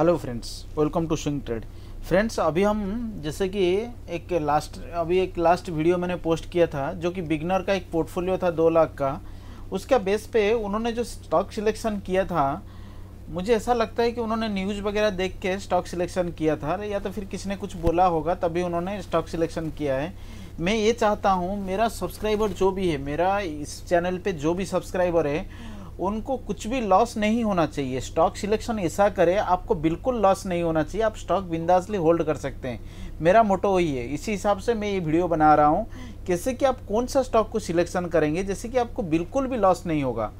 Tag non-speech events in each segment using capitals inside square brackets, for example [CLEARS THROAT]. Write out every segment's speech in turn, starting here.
Hello friends welcome to swing trade friends अभी हम जैसे कि एक लास्ट अभी एक लास्ट वीडियो मैंने पोस्ट किया था जो कि बिगनर का एक पोर्टफोलियो था दो लाख का उसका बेस पे उन्होंने जो स्टॉक सिलेक्शन किया था मुझे ऐसा लगता है कि उन्होंने न्यूज़ वगैरह देख के स्टॉक सिलेक्शन किया था या तो फिर किसी ने कुछ बोला होगा तभी उन्होंने स्टॉक सिलेक्शन किया है मैं ये चाहता हूँ मेरा सब्सक्राइबर जो भी है मेरा इस चैनल पर जो भी सब्सक्राइबर है उनको कुछ भी लॉस नहीं होना चाहिए स्टॉक सिलेक्शन ऐसा करें आपको बिल्कुल लॉस नहीं होना चाहिए आप स्टॉक बिंदासली होल्ड कर सकते हैं मेरा मोटो वही है इसी हिसाब से मैं ये वीडियो बना रहा हूँ कैसे कि आप कौन सा स्टॉक को सिलेक्शन करेंगे जैसे कि आपको बिल्कुल भी लॉस नहीं होगा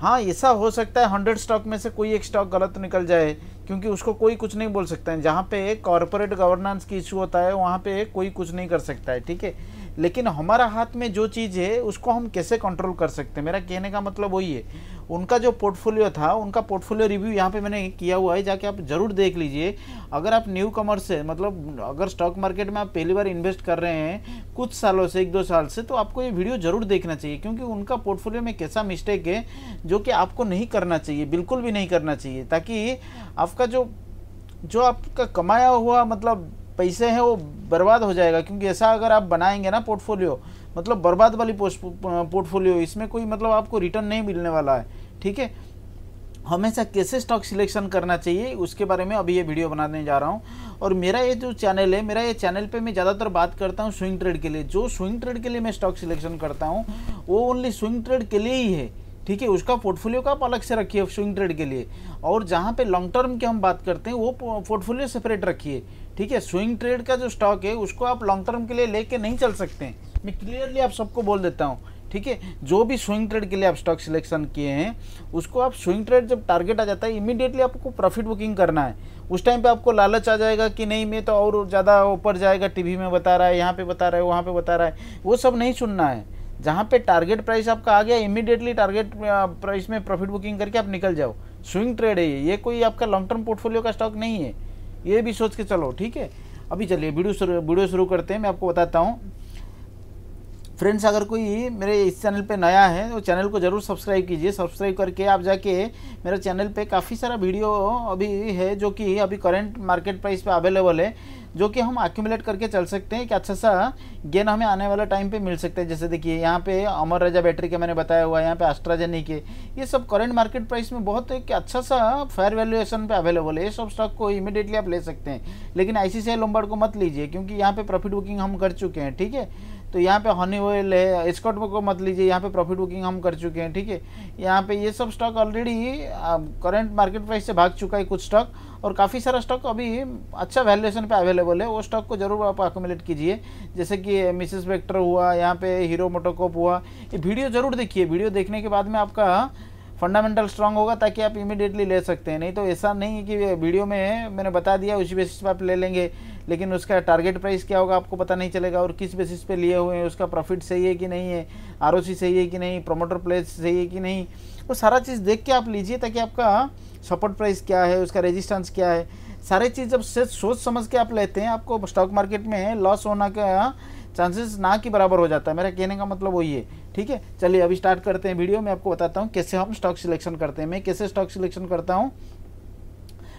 हाँ ऐसा हो सकता है हंड्रेड स्टॉक में से कोई एक स्टॉक गलत निकल जाए क्योंकि उसको कोई कुछ नहीं बोल सकता है जहाँ पे कॉरपोरेट गवर्नेंस की इशू होता है वहाँ पे कोई कुछ नहीं कर सकता है ठीक है लेकिन हमारा हाथ में जो चीज़ है उसको हम कैसे कंट्रोल कर सकते हैं मेरा कहने का मतलब वही है उनका जो पोर्टफोलियो था उनका पोर्टफोलियो रिव्यू यहाँ पे मैंने किया हुआ है जाके आप ज़रूर देख लीजिए अगर आप न्यू कमर से मतलब अगर स्टॉक मार्केट में आप पहली बार इन्वेस्ट कर रहे हैं कुछ सालों से एक दो साल से तो आपको ये वीडियो ज़रूर देखना चाहिए क्योंकि उनका पोर्टफोलियो में कैसा मिस्टेक है जो कि आपको नहीं करना चाहिए बिल्कुल भी नहीं करना चाहिए ताकि आपका जो जो आपका कमाया हुआ मतलब पैसे हैं वो बर्बाद हो जाएगा क्योंकि ऐसा अगर आप बनाएंगे ना पोर्टफोलियो मतलब बर्बाद वाली पोर्टफोलियो इसमें कोई मतलब आपको रिटर्न नहीं मिलने वाला है ठीक है हमेशा कैसे स्टॉक सिलेक्शन करना चाहिए उसके बारे में अभी ये वीडियो बनाने जा रहा हूँ और मेरा ये जो चैनल है मेरा ये चैनल पे मैं ज़्यादातर बात करता हूँ स्विंग ट्रेड के लिए जो स्विंग ट्रेड के लिए मैं स्टॉक सिलेक्शन करता हूँ वो ओनली स्विंग ट्रेड के लिए ही है ठीक है उसका पोर्टफोलियो का आप अलग से रखिए स्विंग ट्रेड के लिए और जहाँ पे लॉन्ग टर्म की हम बात करते हैं वो पोर्टफोलियो सेपरेट रखिए ठीक है स्विंग ट्रेड का जो स्टॉक है उसको आप लॉन्ग टर्म के लिए लेके नहीं चल सकते हैं मैं क्लियरली आप सबको बोल देता हूँ ठीक है जो भी स्विंग ट्रेड के लिए आप स्टॉक सिलेक्शन किए हैं उसको आप स्विंग ट्रेड जब टारगेट आ जाता है इमीडिएटली आपको प्रॉफिट बुकिंग करना है उस टाइम पे आपको लालच आ जाएगा कि नहीं मैं तो और ज़्यादा ऊपर जाएगा टीवी में बता रहा है यहाँ पे बता रहा है वहाँ पे बता रहा है वो सब नहीं सुनना है जहाँ पे टारगेट प्राइस आपका आ गया इमीडिएटली टारगेट प्राइस में प्रॉफिट बुकिंग करके आप निकल जाओ स्विंग ट्रेड है ये कोई आपका लॉन्ग टर्म पोर्टफोलियो का स्टॉक नहीं है ये भी सोच के चलो ठीक है अभी चलिए वीडियो शुरू वीडियो शुरू करते हैं मैं आपको बताता हूँ फ्रेंड्स अगर कोई मेरे इस चैनल पे नया है तो चैनल को ज़रूर सब्सक्राइब कीजिए सब्सक्राइब करके आप जाके मेरे चैनल पे काफ़ी सारा वीडियो अभी है जो कि अभी करंट मार्केट प्राइस पे अवेलेबल है जो कि हम एक्यूमुलेट करके चल सकते हैं कि अच्छा सा गेन हमें आने वाला टाइम पे मिल सकता है जैसे देखिए यहाँ पे अमर राजा बैटरी के मैंने बताया हुआ है यहाँ पे एस्ट्राजेनिक के ये सब करंट मार्केट प्राइस में बहुत एक अच्छा सा फेयर वैल्यूएशन पे अवेलेबल है ये सब स्टॉक को इमीडिएटली आप ले सकते हैं लेकिन आई सी को मत लीजिए क्योंकि यहाँ पे प्रॉफिट बुकिंग हम कर चुके हैं ठीक है तो यहाँ पे हनी ऑयल है स्कॉट को मत लीजिए यहाँ पे प्रॉफिट बुकिंग हम कर चुके हैं ठीक है यहाँ पे ये सब stock already current market price से भाग चुका है कुछ स्टॉक और काफ़ी सारा स्टॉक अभी अच्छा वैल्यूएशन पे अवेलेबल है वो स्टॉक को जरूर आप एकोमिलेट कीजिए जैसे कि मिसेस वेक्टर हुआ यहाँ पे हीरो मोटोकॉप हुआ ये वीडियो ज़रूर देखिए वीडियो देखने के बाद में आपका फंडामेंटल स्ट्रांग होगा ताकि आप इमीडिएटली ले सकते हैं नहीं तो ऐसा नहीं है कि वीडियो में मैंने बता दिया उसी बेसिस पर आप ले लेंगे लेकिन उसका टारगेट प्राइस क्या होगा आपको पता नहीं चलेगा और किस बेसिस पे लिए हुए हैं उसका प्रॉफिट सही है कि नहीं है आर सही है कि नहीं प्रोमोटर प्लेस सही है कि नहीं वो सारा चीज़ देख के आप लीजिए ताकि आपका सपोर्ट प्राइस क्या है उसका रेजिस्टेंस क्या है सारे चीज़ जब से सोच समझ के आप लेते हैं आपको स्टॉक मार्केट में लॉस होना का चांसेस ना के बराबर हो जाता है मेरा कहने का मतलब वही है ठीक है चलिए अभी स्टार्ट करते हैं वीडियो मैं आपको बताता हूँ कैसे हम स्टॉक सिलेक्शन करते हैं मैं कैसे स्टॉक सिलेक्शन करता हूँ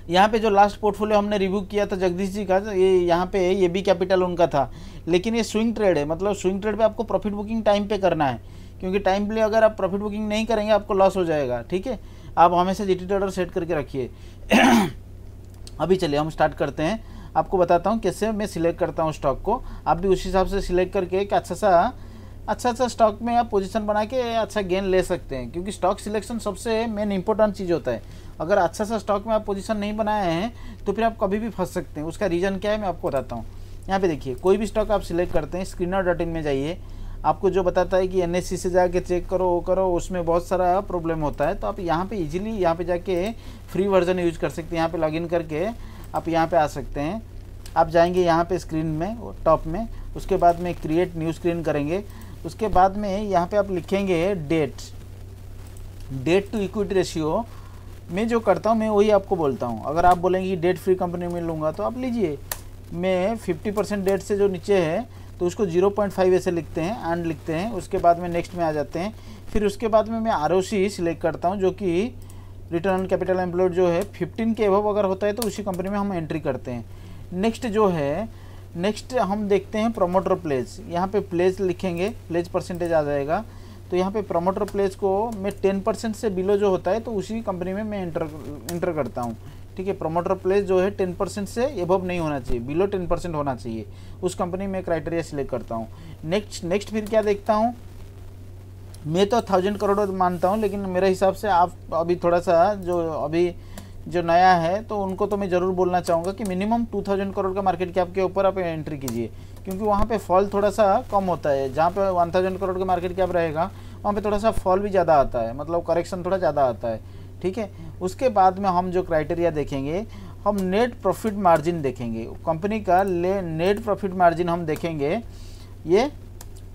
यहाँ पे जो लास्ट पोर्टफोलियो हमने रिव्यू किया था जगदीश जी का तो ये यहाँ पे ये भी कैपिटल उनका था लेकिन ये स्विंग ट्रेड है मतलब स्विंग ट्रेड पे आपको प्रॉफिट बुकिंग टाइम पे करना है क्योंकि टाइम पे अगर आप प्रॉफिट बुकिंग नहीं करेंगे आपको लॉस हो जाएगा ठीक है आप हमेशा जी टी सेट करके रखिए [COUGHS] अभी चलिए हम स्टार्ट करते हैं आपको बताता हूँ कैसे मैं सिलेक्ट करता हूँ स्टॉक को आप भी उस हिसाब से सिलेक्ट करके एक अच्छा सा अच्छा अच्छा स्टॉक में आप पोजीशन बना के अच्छा गेन ले सकते हैं क्योंकि स्टॉक सिलेक्शन सबसे मेन इंपॉर्टेंट चीज़ होता है अगर अच्छा सा अच्छा स्टॉक में आप पोजीशन नहीं बनाए हैं तो फिर आप कभी भी फंस सकते हैं उसका रीज़न क्या है मैं आपको बताता हूँ यहाँ पे देखिए कोई भी स्टॉक आप सिलेक्ट करते हैं स्क्रीनर डॉट इन में जाइए आपको जो बताता है कि एन e से जाके चेक करो वो करो उसमें बहुत सारा प्रॉब्लम होता है तो आप यहाँ पर ईजिली यहाँ पर जाके फ्री वर्जन यूज कर सकते हैं यहाँ पर लॉग करके आप यहाँ पर आ सकते हैं आप जाएंगे यहाँ पे स्क्रीन में टॉप में उसके बाद में क्रिएट न्यू स्क्रीन करेंगे उसके बाद में यहाँ पे आप लिखेंगे debt debt to equity ratio मैं जो करता हूँ मैं वही आपको बोलता हूँ अगर आप बोलेंगे डेट फ्री कंपनी में लूँगा तो आप लीजिए मैं फिफ्टी परसेंट डेट से जो नीचे है तो उसको जीरो पॉइंट फाइव ऐसे लिखते हैं एंड लिखते हैं उसके बाद में नेक्स्ट में आ जाते हैं फिर उसके बाद में मैं आर ओ सी सिलेक्ट करता हूँ जो कि रिटर्न ऑन कैपिटल एम्प्लॉयड जो है फिफ्टीन के अबव अगर होता है तो उसी कंपनी में हम एंट्री करते हैं नेक्स्ट जो है नेक्स्ट हम देखते हैं प्रोमोटर प्लेज यहाँ पे प्लेज लिखेंगे प्लेज परसेंटेज आ जाएगा तो यहाँ पे प्रमोटर प्लेज को मैं टेन परसेंट से बिलो जो होता है तो उसी कंपनी में मैं इंटर इंटर करता हूँ ठीक है प्रोमोटर प्लेस जो है टेन परसेंट से एबव नहीं होना चाहिए बिलो टेन परसेंट होना चाहिए उस कंपनी में क्राइटेरिया सिलेक्ट करता हूँ नेक्स्ट नेक्स्ट फिर क्या देखता हूँ मैं तो थाउजेंड करोड़ मानता हूँ लेकिन मेरे हिसाब से आप अभी थोड़ा सा जो अभी जो नया है तो उनको तो मैं ज़रूर बोलना चाहूँगा कि मिनिमम 2000 करोड़ का मार्केट कैप के ऊपर आप एंट्री कीजिए क्योंकि वहाँ पे फॉल थोड़ा सा कम होता है जहाँ पे 1000 करोड़ का मार्केट कैप रहेगा वहाँ पे थोड़ा सा फॉल भी ज़्यादा आता है मतलब करेक्शन थोड़ा ज़्यादा आता है ठीक है उसके बाद में हम जो क्राइटेरिया देखेंगे हम नेट प्रॉफिट मार्जिन देखेंगे कंपनी का ले नेट प्रॉफिट मार्जिन हम देखेंगे ये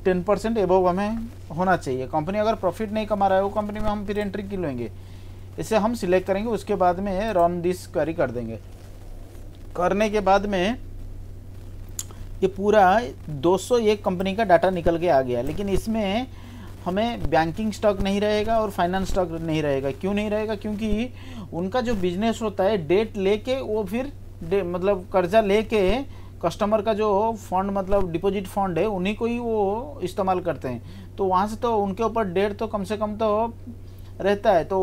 टेन परसेंट हमें होना चाहिए कंपनी अगर प्रॉफिट नहीं कमा रहा है वो कंपनी में हम फिर एंट्री क्यों लेंगे इसे हम सिलेक्ट करेंगे उसके बाद में रन दिस क्वेरी कर देंगे करने के बाद में ये पूरा 201 कंपनी का डाटा निकल के आ गया लेकिन इसमें हमें बैंकिंग स्टॉक नहीं रहेगा और फाइनेंस स्टॉक नहीं रहेगा क्यों नहीं रहेगा क्योंकि उनका जो बिजनेस होता है डेट लेके वो फिर मतलब कर्जा लेके कस्टमर का जो फंड मतलब डिपॉजिट फंड है उन्हीं को ही वो इस्तेमाल करते हैं तो वहाँ से तो उनके ऊपर डेट तो कम से कम तो रहता है तो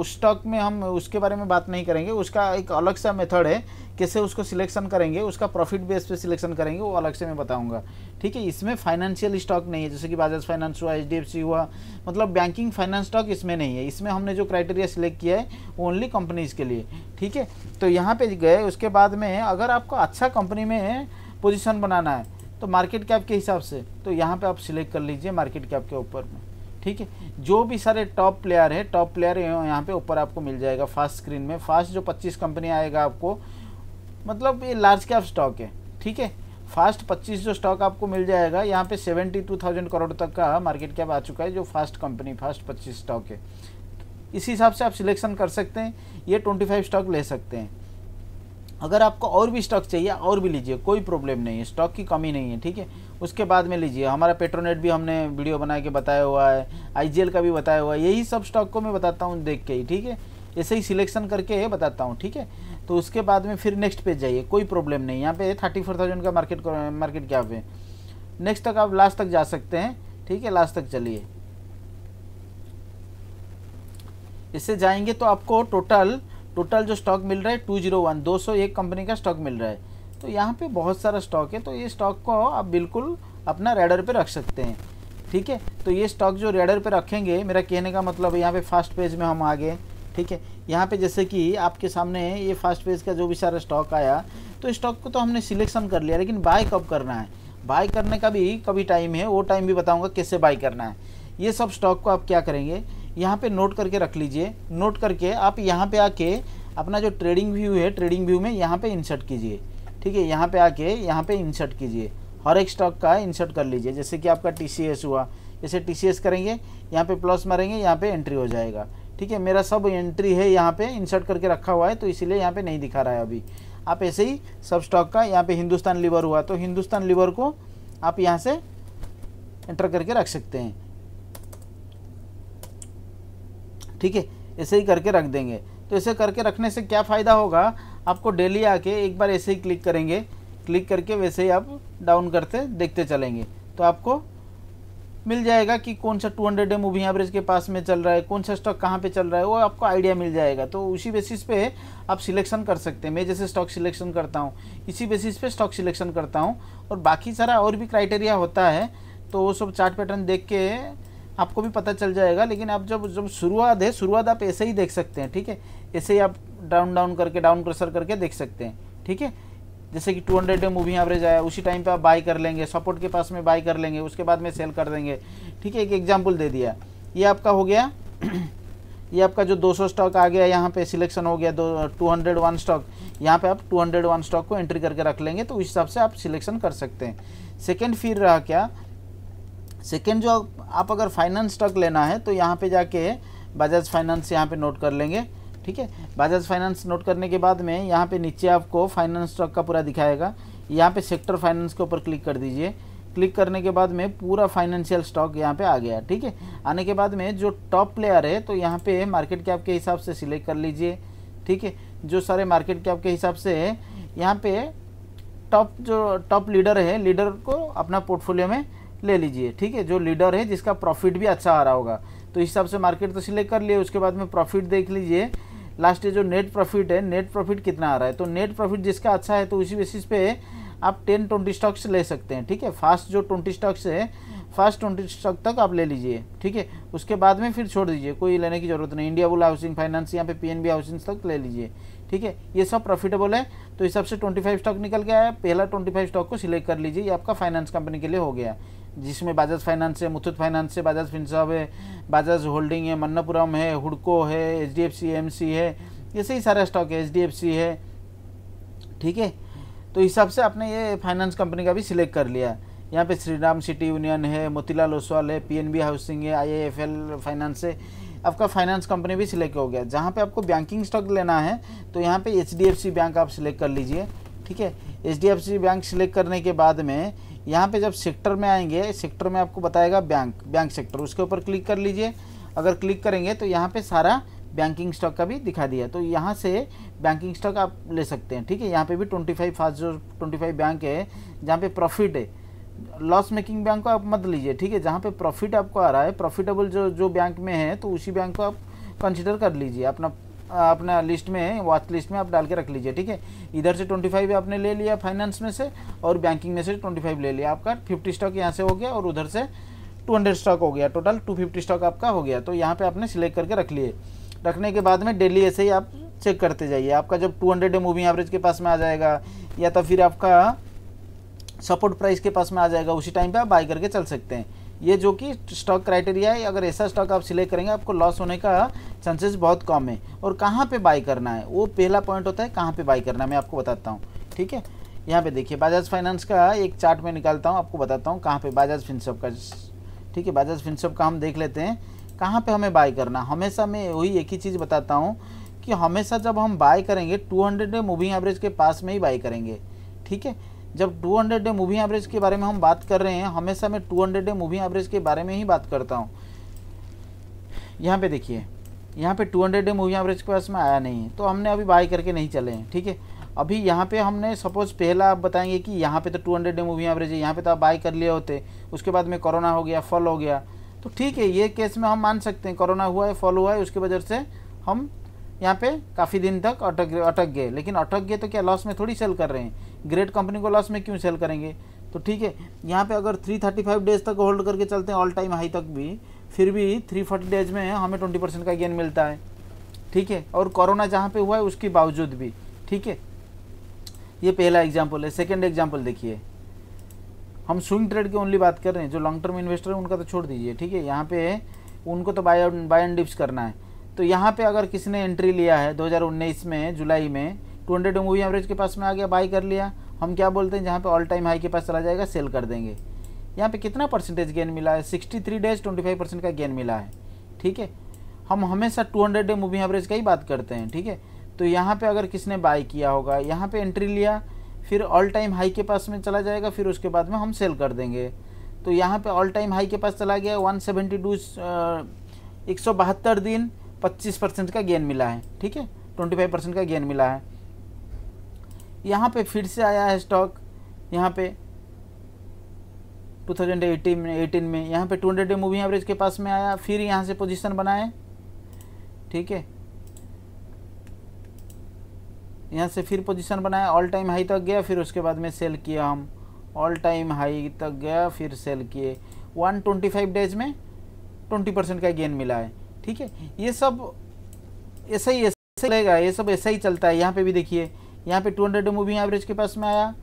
उस स्टॉक में हम उसके बारे में बात नहीं करेंगे उसका एक अलग सा मेथड है कैसे उसको सिलेक्शन करेंगे उसका प्रॉफिट बेस पे सिलेक्शन करेंगे वो अलग से मैं बताऊंगा ठीक है इसमें फाइनेंशियल स्टॉक नहीं है जैसे कि बजाज फाइनेंस हुआ एच हुआ मतलब बैंकिंग फाइनेंस स्टॉक इसमें नहीं है इसमें हमने जो क्राइटेरिया सिलेक्ट किया है ओनली कंपनीज़ के लिए ठीक है तो यहाँ पर गए उसके बाद में अगर आपको अच्छा कंपनी में पोजिशन बनाना है तो मार्केट कैप के हिसाब से तो यहाँ पर आप सिलेक्ट कर लीजिए मार्केट कैप के ऊपर में ठीक है जो भी सारे टॉप प्लेयर है टॉप प्लेयर यहाँ पे ऊपर आपको मिल जाएगा फास्ट स्क्रीन में फास्ट जो 25 कंपनी आएगा आपको मतलब ये लार्ज कैप स्टॉक है ठीक है फास्ट 25 जो स्टॉक आपको मिल जाएगा यहाँ पे 72,000 करोड़ तक का मार्केट कैप आ चुका है जो फास्ट कंपनी फास्ट 25 स्टॉक है इस हिसाब से आप सिलेक्शन कर सकते हैं ये 25 स्टॉक ले सकते हैं अगर आपको और भी स्टॉक चाहिए और भी लीजिए कोई प्रॉब्लम नहीं है स्टॉक की कमी नहीं है ठीक है उसके बाद में लीजिए हमारा पेट्रोनेट भी हमने वीडियो बना के बताया हुआ है आई का भी बताया हुआ है यही सब स्टॉक को मैं बताता हूँ देख के ही ठीक है ऐसे ही सिलेक्शन करके बताता हूँ ठीक है तो उसके बाद में फिर नेक्स्ट पेज जाइए कोई प्रॉब्लम नहीं यहाँ पे थर्टी फोर थाउजेंड का मार्केट मार्केट क्या पे नेक्स्ट तक आप लास्ट तक जा सकते हैं ठीक है लास्ट तक चलिए इससे जाएंगे तो आपको टोटल टोटल जो स्टॉक मिल रहा है टू जीरो वन दो सौ एक कंपनी का स्टॉक मिल रहा है तो यहाँ पे बहुत सारा स्टॉक है तो ये स्टॉक को आप बिल्कुल अपना रेडर पे रख सकते हैं ठीक है तो ये स्टॉक जो रेडर पे रखेंगे मेरा कहने का मतलब यहाँ पे फास्ट पेज में हम आ गए ठीक है यहाँ पे जैसे कि आपके सामने ये फास्ट पेज का जो भी सारा स्टॉक आया तो स्टॉक को तो हमने सिलेक्शन कर लिया लेकिन बाय कब करना है बाय करने का भी कभी टाइम है वो टाइम भी बताऊँगा कैसे बाय करना है ये सब स्टॉक को आप क्या करेंगे यहाँ पर नोट करके रख लीजिए नोट करके आप यहाँ पर आके अपना जो ट्रेडिंग व्यू है ट्रेडिंग व्यू में यहाँ पर इंसर्ट कीजिए ठीक है यहाँ पे आके यहाँ पे इंसर्ट कीजिए हर एक स्टॉक का इंसर्ट कर लीजिए जैसे कि आपका टी हुआ जैसे टी करेंगे यहाँ पे प्लस मारेंगे यहाँ पे एंट्री हो जाएगा ठीक है मेरा सब एंट्री है यहाँ पे इंसर्ट करके रखा हुआ है तो इसीलिए यहाँ पे नहीं दिखा रहा है अभी आप ऐसे ही सब स्टॉक का यहाँ पे हिंदुस्तान लीवर हुआ तो हिंदुस्तान लीवर को आप यहाँ से एंटर करके रख सकते हैं ठीक है ऐसे ही करके रख देंगे तो ऐसे करके रखने से क्या फ़ायदा होगा आपको डेली आके एक बार ऐसे ही क्लिक करेंगे क्लिक करके वैसे ही आप डाउन करते देखते चलेंगे तो आपको मिल जाएगा कि कौन सा 200 हंड्रेड मूविंग एवरेज के पास में चल रहा है कौन सा स्टॉक कहाँ पे चल रहा है वो आपको आइडिया मिल जाएगा तो उसी बेसिस पे आप सिलेक्शन कर सकते हैं मैं जैसे स्टॉक सिलेक्शन करता हूँ इसी बेसिस पे स्टॉक सिलेक्शन करता हूँ और बाकी सारा और भी क्राइटेरिया होता है तो वो सब चार्ट पैटर्न देख के आपको भी पता चल जाएगा लेकिन आप जब जब शुरुआत है शुरुआत आप ऐसे ही देख सकते हैं ठीक है ऐसे ही आप डाउन डाउन करके डाउन प्रेशर करके देख सकते हैं ठीक है जैसे कि 200 डे मूवी एवरेज आया उसी टाइम पे आप बाई कर लेंगे सपोर्ट के पास में बाई कर लेंगे उसके बाद में सेल कर देंगे ठीक है एक एग्जाम्पल दे दिया ये आपका हो गया [CLEARS THROAT] ये आपका जो 200 स्टॉक आ गया यहाँ पे सिलेक्शन हो गया दो टू हंड्रेड वन स्टॉक यहाँ पे आप टू हंड्रेड वन स्टॉक को एंट्री करके रख लेंगे तो उस हिसाब से आप सिलेक्शन कर सकते हैं सेकेंड फिर रहा क्या सेकेंड जो आप अगर फाइनेंस स्टॉक लेना है तो यहाँ पर जाके बजाज फाइनेंस यहाँ पर नोट कर लेंगे ठीक है बजाज फाइनेंस नोट करने के बाद में यहाँ पे नीचे आपको फाइनेंस स्टॉक का पूरा दिखाएगा यहाँ पे सेक्टर फाइनेंस के ऊपर क्लिक कर दीजिए क्लिक करने के बाद में पूरा फाइनेंशियल स्टॉक यहाँ पे आ गया ठीक है आने के बाद में जो टॉप प्लेयर है तो यहाँ पे मार्केट कैप के हिसाब से सिलेक्ट कर लीजिए ठीक है जो सारे मार्केट कैप के हिसाब से है यहाँ पे टॉप जो टॉप लीडर है लीडर को अपना पोर्टफोलियो में ले लीजिए ठीक है जो लीडर है जिसका प्रॉफिट भी अच्छा आ रहा होगा तो इस हिसाब से मार्केट तो सिलेक्ट कर लिए उसके बाद में प्रॉफिट देख लीजिए लास्ट जो नेट प्रॉफिट है नेट प्रॉफिट कितना आ रहा है तो नेट प्रॉफिट जिसका अच्छा है तो उसी बेसिस पे आप टेन ट्वेंटी स्टॉक्स ले सकते हैं ठीक है फास्ट जो ट्वेंटी स्टॉक्स है फास्ट ट्वेंटी स्टॉक तक आप ले लीजिए ठीक है उसके बाद में फिर छोड़ दीजिए कोई लेने की जरूरत नहीं इंडिया बुल हाउसिंग फाइनेंस यहाँ पे पी हाउसिंग तक ले लीजिए ठीक है ये सब प्रॉफिटेबल है तो हिसाब से ट्वेंटी स्टॉक निकल गया है पहला ट्वेंटी स्टॉक को सिलेक्ट कर लीजिए ये आपका फाइनेंस कंपनी के लिए हो गया जिसमें बजाज फाइनेंस है मुथूत फाइनेंस है बजाज फिनसॉप है बजाज होल्डिंग है मन्नापुरम है हुडको है H D F C M C है ऐसे ही सारा स्टॉक है एच डी एफ सी है ठीक है तो हिसाब से आपने ये फाइनेंस कंपनी का भी सिलेक्ट कर लिया यहाँ पे श्रीराम सिटी यूनियन है मोतीलाल ओसवाल है पीएनबी हाउसिंग है आई एफ एल फाइनेंस है आपका फाइनेंस कंपनी भी सिलेक्ट हो गया जहाँ पे आपको बैंकिंग स्टॉक लेना है तो यहाँ पे H D F C bank आप सिलेक्ट कर लीजिए ठीक है H D F C bank select करने के बाद में यहाँ पे जब सेक्टर में आएंगे सेक्टर में आपको बताएगा बैंक बैंक सेक्टर उसके ऊपर क्लिक कर लीजिए अगर क्लिक करेंगे तो यहाँ पे सारा बैंकिंग स्टॉक का भी दिखा दिया तो यहाँ से बैंकिंग स्टॉक आप ले सकते हैं ठीक है यहाँ पे भी ट्वेंटी फाइव फास्ट जो ट्वेंटी फाइव बैंक है जहाँ पे प्रॉफिट है लॉस मेकिंग बैंक को आप मत लीजिए ठीक है जहाँ पे प्रॉफिट आपको आ रहा है प्रॉफिटेबल जो जो बैंक में है तो उसी बैंक को आप कंसिडर कर लीजिए अपना अपना लिस्ट में वॉच लिस्ट में आप डाल के रख लीजिए ठीक है इधर से 25 आपने ले लिया फाइनेंस में से और बैंकिंग में से 25 ले लिया आपका 50 स्टॉक यहाँ से हो गया और उधर से 200 स्टॉक हो गया टोटल 250 स्टॉक आपका हो गया तो यहाँ पे आपने सिलेक्ट करके रख लिए रखने के बाद में डेली ऐसे ही आप चेक करते जाइए आपका जब टू हंड्रेड मूविंग एवरेज के पास में आ जाएगा या तो फिर आपका सपोर्ट प्राइस के पास में आ जाएगा उसी टाइम पर आप बाई करके चल सकते हैं ये जो कि स्टॉक क्राइटेरिया है अगर ऐसा स्टॉक आप सिलेक्ट करेंगे आपको लॉस होने का चांसेस बहुत कम है और कहाँ पे बाई करना है वो पहला पॉइंट होता है कहाँ पे बाई करना है मैं आपको बताता हूँ ठीक है यहाँ पे देखिए बजाज फाइनेंस का एक चार्ट में निकालता हूँ आपको बताता हूँ कहाँ पे बजाज फिनसॉप का ठीक है बजाज फिनसॉप का हम देख लेते हैं कहाँ पे हमें बाय करना हमेशा मैं वही एक ही चीज़ बताता हूँ कि हमेशा जब हम बाय करेंगे टू हंड्रेड मूविंग एवरेज के पास में ही बाय करेंगे ठीक है जब 200 डे मूवी एवरेज के बारे में हम बात कर रहे हैं हमेशा मैं 200 डे मूवी एवरेज के बारे में ही बात करता हूँ यहाँ पे देखिए यहाँ पे 200 डे मूवी एवरेज के पास में आया नहीं है तो हमने अभी बाय करके नहीं चले हैं ठीक है अभी यहाँ पे हमने सपोज पहला आप बताएंगे कि यहाँ पे तो 200 डे मूवी एवरेज है यहाँ पे तो आप बाय कर लिए होते उसके बाद में कोरोना हो गया फॉल हो गया तो ठीक है ये केस में हम मान सकते हैं कोरोना हुआ है फॉल हुआ है उसकी वजह से हम यहाँ पे काफ़ी दिन तक अटक अटक गए लेकिन अटक गए तो क्या लॉस में थोड़ी सेल कर रहे हैं ग्रेट कंपनी को लॉस में क्यों सेल करेंगे तो ठीक है यहाँ पे अगर 335 डेज तक होल्ड करके चलते हैं ऑल टाइम हाई तक भी फिर भी 340 डेज में हमें 20 परसेंट का गेन मिलता है ठीक है और कोरोना जहाँ पे हुआ है उसके बावजूद भी ठीक है ये पहला एग्जाम्पल है सेकेंड एग्जाम्पल देखिए हम स्विंग ट्रेड की ओनली बात कर रहे हैं जो लॉन्ग टर्म इन्वेस्टर है उनका तो छोड़ दीजिए ठीक है यहाँ पे उनको तो बाय बाय एंड डिप्स करना है तो यहाँ पे अगर किसी ने एंट्री लिया है 2019 में जुलाई में टू हंड्रेड मूविंग एवरेज के पास में आ गया बाई कर लिया हम क्या बोलते हैं जहाँ पे ऑल टाइम हाई के पास चला जाएगा सेल कर देंगे यहाँ पे कितना परसेंटेज गेन मिला है sixty three days twenty five percent का गेन मिला है ठीक है हम हमेशा two hundred day moving average का ही बात करते हैं ठीक है तो यहाँ पर अगर किसने बाई किया होगा यहाँ पर एंट्री लिया फिर ऑल टाइम हाई के पास में चला जाएगा फिर उसके बाद में हम सेल कर देंगे तो यहाँ पर ऑल टाइम हाई के पास चला गया वन सेवेंटी टू एक सौ बहत्तर दिन पच्चीस परसेंट का गेन मिला है ठीक है ट्वेंटी फाइव परसेंट का गेन मिला है यहाँ पे फिर से आया है स्टॉक यहाँ पे 2018 में 18 में यहाँ पे 200 डे मूविंग एवरेज के पास में आया फिर यहाँ से पोजीशन बनाए ठीक है यहाँ से फिर पोजीशन बनाया ऑल टाइम हाई तक गया फिर उसके बाद में सेल किया हम ऑल टाइम हाई तक गया फिर सेल किए 125 डेज में 20 परसेंट का गेन मिला है ठीक है ये सब ऐसा ही ऐसा चलेगा ये सब ऐसा ही चलता है यहाँ पे भी देखिए यहाँ पे 200 मूविंग एवरेज के पास में आया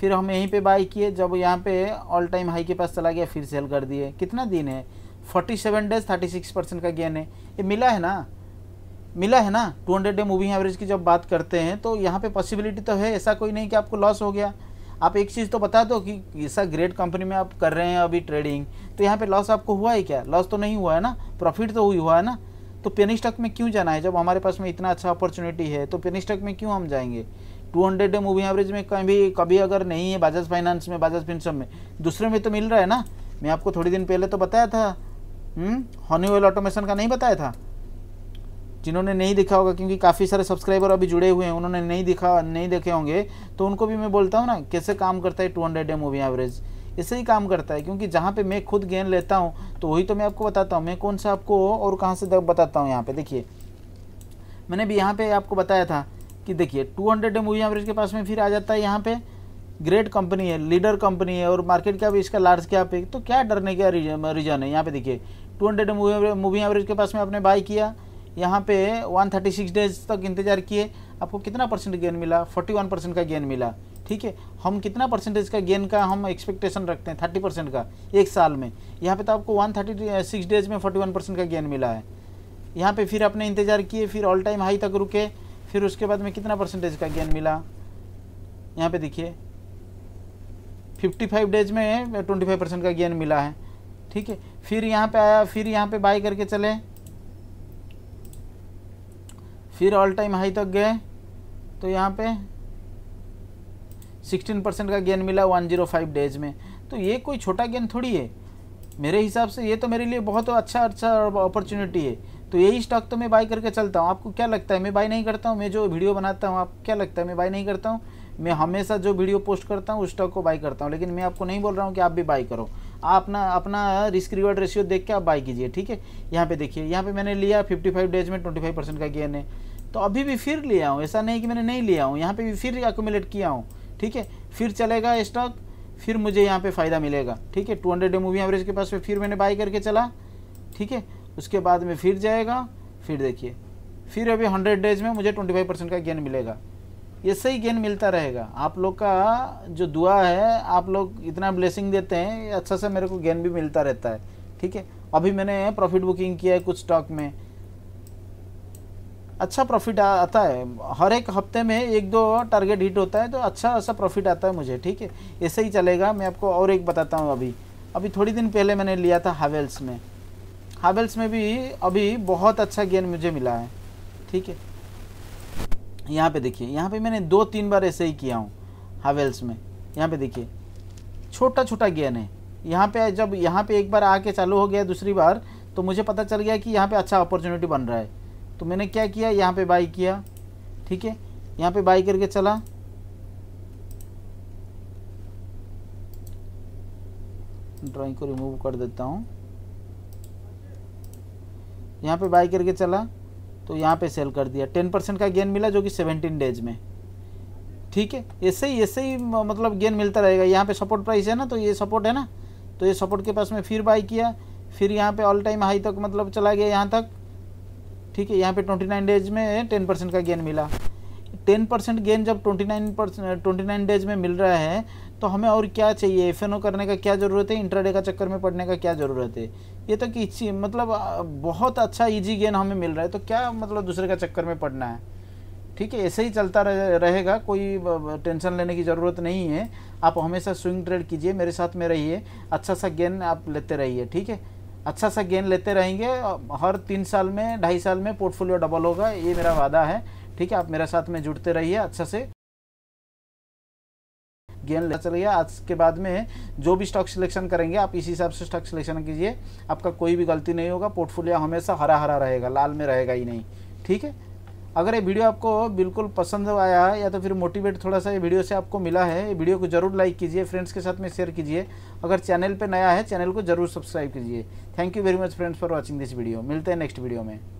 फिर हम यहीं पे बाई किए जब यहाँ पे ऑल टाइम हाई के पास चला गया फिर सेल कर दिए कितना दिन है 47 डेज 36 परसेंट का गेन है ये मिला है ना मिला है ना 200 डे मूविंग एवरेज की जब बात करते हैं तो यहाँ पे पॉसिबिलिटी तो है ऐसा कोई नहीं कि आपको लॉस हो गया आप एक चीज़ तो बता दो कि ऐसा ग्रेट कंपनी में आप कर रहे हैं अभी ट्रेडिंग तो यहाँ पे लॉस आपको हुआ है क्या लॉस तो नहीं हुआ है ना प्रॉफिट तो हुई हुआ है ना तो पेनी स्टॉक में क्यों जाना है जब हमारे पास में इतना अच्छा अपॉर्चुनिटी है तो पेनी स्टॉक में क्यों हम जाएंगे 200 हंड्रेड डे मूविंग एवरेज में कहीं भी कभी अगर नहीं है बजाज फाइनेंस में बजाज फिनसम में दूसरे में तो मिल रहा है ना मैं आपको थोड़ी दिन पहले तो बताया था हॉनीवेल हम्म? ऑटोमेशन का नहीं बताया था जिन्होंने नहीं देखा होगा क्योंकि काफ़ी सारे सब्सक्राइबर अभी जुड़े हुए हैं उन्होंने नहीं दिखा नहीं देखे होंगे तो उनको भी मैं बोलता हूँ ना कैसे काम करता है two hundred day moving average इससे ही काम करता है क्योंकि जहाँ पे मैं खुद गेंद लेता हूँ तो वही तो मैं आपको बताता हूँ मैं कौन सा आपको और कहाँ से बताता हूँ यहाँ पे देखिए मैंने भी यहाँ पे आपको बताया था कि देखिए टू हंड्रेड मूवी एवरेज के पास में फिर आ जाता है यहाँ पे ग्रेट कंपनी है लीडर कंपनी है और मार्केट क्या भी इसका लार्ज क्या पे तो क्या डरने का रीजन है यहाँ पे देखिए टू हंड्रेड मूवी एवरेज के पास में आपने बाई किया यहाँ पे 136 डेज तक इंतजार किए आपको कितना परसेंट गेन मिला 41 परसेंट का गेन मिला ठीक है हम कितना परसेंटेज का गेन का हम एक्सपेक्टेशन रखते हैं थर्टी परसेंट का एक साल में यहाँ पे तो आपको वन थर्टी सिक्स डेज में फोर्टी वन परसेंट का गेन मिला है यहाँ पे फिर आपने इंतज़ार किए फिर ऑल टाइम हाई तक रुके फिर उसके बाद में कितना परसेंटेज का गेन मिला यहाँ पे देखिए फिफ्टी डेज में ट्वेंटी परसेंट का गेन मिला है ठीक है फिर यहाँ पर आया फिर यहाँ पर बाई करके चले फिर ऑल टाइम हाई तक गए तो यहाँ पे सिक्सटीन परसेंट का गेन मिला वन जीरो फाइव डेज में तो ये कोई छोटा गेन थोड़ी है मेरे हिसाब से ये तो मेरे लिए बहुत अच्छा अच्छा अपॉर्चुनिटी है तो यही स्टॉक तो मैं बाई करके चलता हूँ आपको क्या लगता है मैं बाई नहीं करता हूँ मैं जो वीडियो बनाता हूँ आपको क्या लगता है मैं बाई नहीं करता हूँ मैं हमेशा जो वीडियो पोस्ट करता हूँ उस स्टॉक को बाई करता हूँ लेकिन मैं आपको नहीं बोल रहा हूँ कि आप भी बाई करो आप अपना अपना रिस्क रिवार्ड रेशियो देख के आप बाई कीजिए ठीक है यहाँ पे देखिए यहाँ पे मैंने लिया 55 डेज में 25 परसेंट का गेन है तो अभी भी फिर लिया हूँ ऐसा नहीं कि मैंने नहीं लिया हूँ यहाँ पे भी फिर एकोमुलेट किया हूँ ठीक है फिर चलेगा स्टॉक फिर मुझे यहाँ पे फ़ायदा मिलेगा ठीक है two hundred day moving average के पास में फिर मैंने बाई करके चला ठीक है उसके बाद में फिर जाएगा फिर देखिए फिर अभी हंड्रेड डेज में मुझे ट्वेंटी फाइव परसेंट का गेन मिलेगा ये सही गेन मिलता रहेगा आप लोग का जो दुआ है आप लोग इतना ब्लेसिंग देते हैं अच्छा सा मेरे को गेन भी मिलता रहता है ठीक है अभी मैंने प्रॉफिट बुकिंग किया है कुछ स्टॉक में अच्छा प्रॉफिट आता है हर एक हफ्ते में एक दो टारगेट हिट होता है तो अच्छा ऐसा प्रॉफिट आता है मुझे ठीक है ऐसे ही चलेगा मैं आपको और एक बताता हूँ अभी अभी थोड़ी दिन पहले मैंने लिया था हावेल्स में हावेल्स में भी अभी बहुत अच्छा गेन मुझे मिला है ठीक है यहाँ पे देखिए यहाँ पे मैंने दो तीन बार ऐसे ही किया हूँ हावेल्स में यहाँ पे देखिए छोटा छोटा गेन है यहाँ पे जब यहाँ पे एक बार आके चालू हो गया दूसरी बार तो मुझे पता चल गया कि यहाँ पे अच्छा अपॉर्चुनिटी बन रहा है तो मैंने क्या किया यहाँ पे बाई किया ठीक है यहाँ पे बाई करके चला ड्राइंग को रिमूव कर देता हूँ यहाँ पे बाई करके चला तो यहाँ पे सेल कर दिया टेन परसेंट का गेन मिला जो कि सेवेंटीन डेज में ठीक है ऐसे ही ऐसे ही मतलब गेन मिलता रहेगा यहाँ पे सपोर्ट प्राइस है ना तो ये सपोर्ट है ना तो ये सपोर्ट के पास में फिर बाई किया फिर यहाँ पे ऑल टाइम हाई तक मतलब चला गया यहाँ तक ठीक है यहाँ पे 29 डेज में 10 परसेंट का गेन मिला 10 परसेंट गेन जब 29 परसेंट ट्वेंटी डेज में मिल रहा है तो हमें और क्या चाहिए एफ करने का क्या ज़रूरत है इंट्राडे का चक्कर में पड़ने का क्या ज़रूरत है ये तो कि मतलब बहुत अच्छा ईजी गेन हमें मिल रहा है तो क्या मतलब दूसरे का चक्कर में पड़ना है ठीक है ऐसे ही चलता रहे, रहेगा कोई टेंशन लेने की ज़रूरत नहीं है आप हमेशा स्विंग ट्रेड कीजिए मेरे साथ में रहिए अच्छा सा गेन आप लेते रहिए ठीक है अच्छा सा गेन लेते रहेंगे हर तीन साल में ढाई साल में पोर्टफोलियो डबल होगा ये मेरा वादा है ठीक है आप मेरे साथ में जुड़ते रहिए अच्छा से गेन ले गया आज के बाद में जो भी स्टॉक सिलेक्शन करेंगे आप इसी हिसाब से स्टॉक सिलेक्शन कीजिए आपका कोई भी गलती नहीं होगा पोर्टफोलियो हमेशा हरा हरा रहेगा लाल में रहेगा ही नहीं ठीक है अगर ये वीडियो आपको बिल्कुल पसंद आया है या तो फिर मोटिवेट थोड़ा सा ये वीडियो से आपको मिला है ये वीडियो को ज़रूर लाइक कीजिए फ्रेंड्स के साथ में शेयर कीजिए अगर चैनल पे नया है चैनल को ज़रूर सब्सक्राइब कीजिए thank you very much friends for watching this video मिलते हैं नेक्स्ट वीडियो में